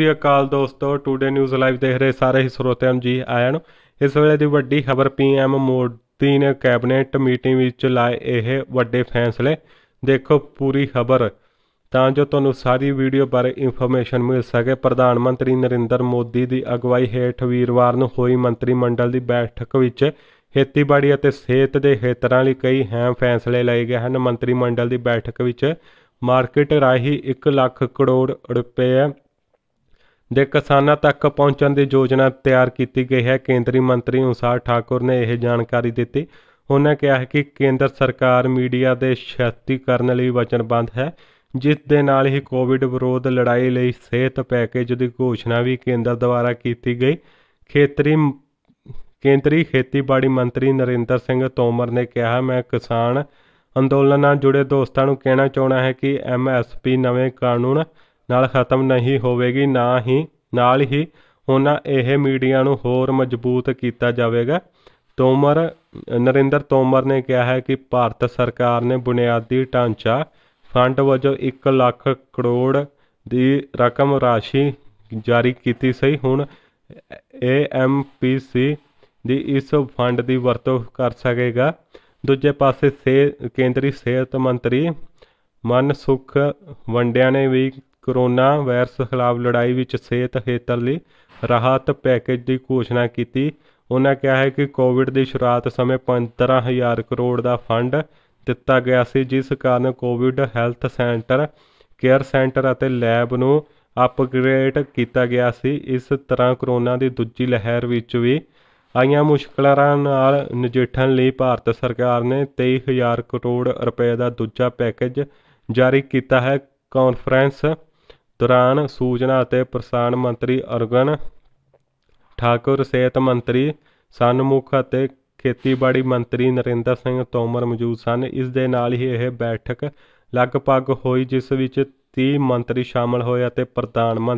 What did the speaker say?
ਸ੍ਰੀ ਅਕਾਲ ਦੋਸਤੋ today news live ਦੇਖ ਰਹੇ ਸਾਰੇ ਹੀ ਸਰੋਤਿਆਂ ਜੀ ਆਇਆਂ ਨੂੰ ਇਸ ਵੇਲੇ ਦੀ ਵੱਡੀ ਖਬਰ ਪੀਐਮ ਮੋਦੀ ਨੇ ਕੈਬਨਿਟ ਮੀਟਿੰਗ ਵਿੱਚ ਲਾਏ ਇਹ ਵੱਡੇ ਫੈਸਲੇ ਦੇਖੋ ਪੂਰੀ ਖਬਰ ਤਾਂ ਜੋ ਤੁਹਾਨੂੰ ਸਾਰੀ ਵੀਡੀਓ ਬਾਰੇ ਇਨਫੋਰਮੇਸ਼ਨ ਮਿਲ ਸਕੇ ਪ੍ਰਧਾਨ ਮੰਤਰੀ ਨਰਿੰਦਰ ਮੋਦੀ ਦੀ ਅਗਵਾਈ ਹੇਠ ਵੀਰਵਾਰ ਨੂੰ ਹੋਈ ਮੰਤਰੀ ਮੰਡਲ ਦੀ ਬੈਠਕ ਵਿੱਚ ਖੇਤੀਬਾੜੀ ਅਤੇ ਸਿਹਤ ਦੇ ਖੇਤਰਾਂ ਲਈ ਕਈ ਅਹਿਮ ਫੈਸਲੇ ਲਏ ਗਏ ਹਨ ਮੰਤਰੀ ਮੰਡਲ ਦੀ ਬੈਠਕ ਵਿੱਚ ਮਾਰਕੀਟ ਰਾਹੀਂ 1 ਲੱਖ ਕਰੋੜ ਰੁਪਏ ਦੇ ਕਿਸਾਨਾਂ ਤੱਕ ਪਹੁੰਚਣ ਦੀ ਯੋਜਨਾ ਤਿਆਰ ਕੀਤੀ ਗਈ ਹੈ ਕੇਂਦਰੀ ਮੰਤਰੀ ਉਸਾਰ ਠਾਕੁਰ ਨੇ ਇਹ ਜਾਣਕਾਰੀ ਦਿੱਤੀ ਉਹਨਾਂ ਕਿਹਾ ਕਿ ਕੇਂਦਰ ਸਰਕਾਰ ਮੀਡੀਆ ਦੇ ਸ਼ਕਤੀਕਰਨ ਲਈ ਵਚਨਬੱਧ ਹੈ ਜਿਸ ਦੇ ਨਾਲ ਹੀ ਕੋਵਿਡ ਵਿਰੋਧ ਲੜਾਈ ਲਈ ਸਿਹਤ ਪੈਕੇਜ ਦੀ ਘੋਸ਼ਣਾ ਵੀ ਕੇਂਦਰ ਦੁਆਰਾ ਕੀਤੀ ਗਈ ਖੇਤਰੀ ਕੇਂਦਰੀ ਖੇਤੀਬਾੜੀ ਮੰਤਰੀ ਨਰਿੰਦਰ ਸਿੰਘ ਤੋਮਰ ਨੇ ਕਿਹਾ ਮੈਂ ਕਿਸਾਨ ਅੰਦੋਲਨ ਨਾਲ ਜੁੜੇ ਦੋਸਤਾਂ ਨੂੰ ਕਹਿਣਾ ਚਾਹਣਾ ਹੈ ਕਿ ਐਮਐਸਪੀ ਨਵੇਂ ਕਾਨੂੰਨ ਨਾਲ ਖਤਮ ਨਹੀਂ ਹੋਵੇਗੀ ਨਾ ਹੀ ਨਾਲ ਹੀ ਉਹਨਾਂ ਇਹ ਮੀਡੀਆ ਨੂੰ ਹੋਰ ਮਜ਼ਬੂਤ ਕੀਤਾ ਜਾਵੇਗਾ ਤੋਮਰ ਨਰਿੰਦਰ ਤੋਮਰ ਨੇ ਕਿਹਾ ਹੈ ਕਿ ਭਾਰਤ ਸਰਕਾਰ ਨੇ ਬੁਨਿਆਦੀ ਢਾਂਚਾ ਫੰਡ ਵਜੋਂ 1 ਲੱਖ ਕਰੋੜ ਦੀ ਰਕਮ ਰਾਸ਼ੀ ਜਾਰੀ ਕੀਤੀ ਸਹੀ ਹੁਣ AMPC ਦੀ ਇਸ ਫੰਡ ਦੀ ਵਰਤੋਂ ਕਰ ਸਕੇਗਾ ਦੂਜੇ ਪਾਸੇ ਸੇ ਕੇਂਦਰੀ ਸਿਹਤ ਮੰਤਰੀ ਮਨਸੁਖ ਵੰਡਿਆ ਨੇ ਵੀ ਕੋਰੋਨਾ ਵਾਇਰਸ ਖਿਲਾਫ ਲੜਾਈ ਵਿੱਚ ਸਿਹਤ ਖੇਤਰ ਲਈ ਰਾਹਤ ਪੈਕੇਜ ਦੀ ਘੋਸ਼ਣਾ ਕੀਤੀ ਉਹਨਾਂ ਕਿਹਾ ਹੈ ਕਿ ਕੋਵਿਡ ਦੀ ਸ਼ੁਰੂਆਤ ਸਮੇਂ 15000 ਕਰੋੜ ਦਾ ਫੰਡ ਦਿੱਤਾ ਗਿਆ ਸੀ ਜਿਸ ਕਾਰਨ Covid health centre care centre ਅਤੇ ਲੈਬ ਨੂੰ ਅਪਗ੍ਰੇਡ ਕੀਤਾ ਗਿਆ ਸੀ ਇਸ ਤਰ੍ਹਾਂ ਕਰੋਨਾ ਦੀ ਦੂਜੀ ਲਹਿਰ ਵਿੱਚ ਵੀ ਆਈਆਂ ਮੁਸ਼ਕਲਾਂ ਨਾਲ ਨਜਿੱਠਣ ਲਈ ਭਾਰਤ ਸਰਕਾਰ ਨੇ 23000 ਕਰੋੜ ਰੁਪਏ ਦਾ ਦੂਜਾ ਪੈਕੇਜ ਜਾਰੀ ਕੀਤਾ ਹੈ ਕਾਨਫਰੰਸ ਦੌਰਾਨ ਸੂਚਨਾ ਅਤੇ ਪ੍ਰਸਾਰਣ ਮੰਤਰੀ ਅਰਗਨ ਠਾਕੁਰ ਸਿਹਤ ਮੰਤਰੀ ਸਨਮੁਖ ਅਤੇ ਖੇਤੀਬਾੜੀ ਮੰਤਰੀ ਨਰਿੰਦਰ ਸਿੰਘ ਤੋਮਰ ਮੌਜੂਦ ਸਨ ਇਸ ਦੇ ਨਾਲ ਹੀ ਇਹ ਬੈਠਕ ਲਗਭਗ ਹੋਈ ਜਿਸ ਵਿੱਚ 30 ਮੰਤਰੀ ਸ਼ਾਮਲ ਹੋਏ ਅਤੇ ਪ੍ਰਧਾਨ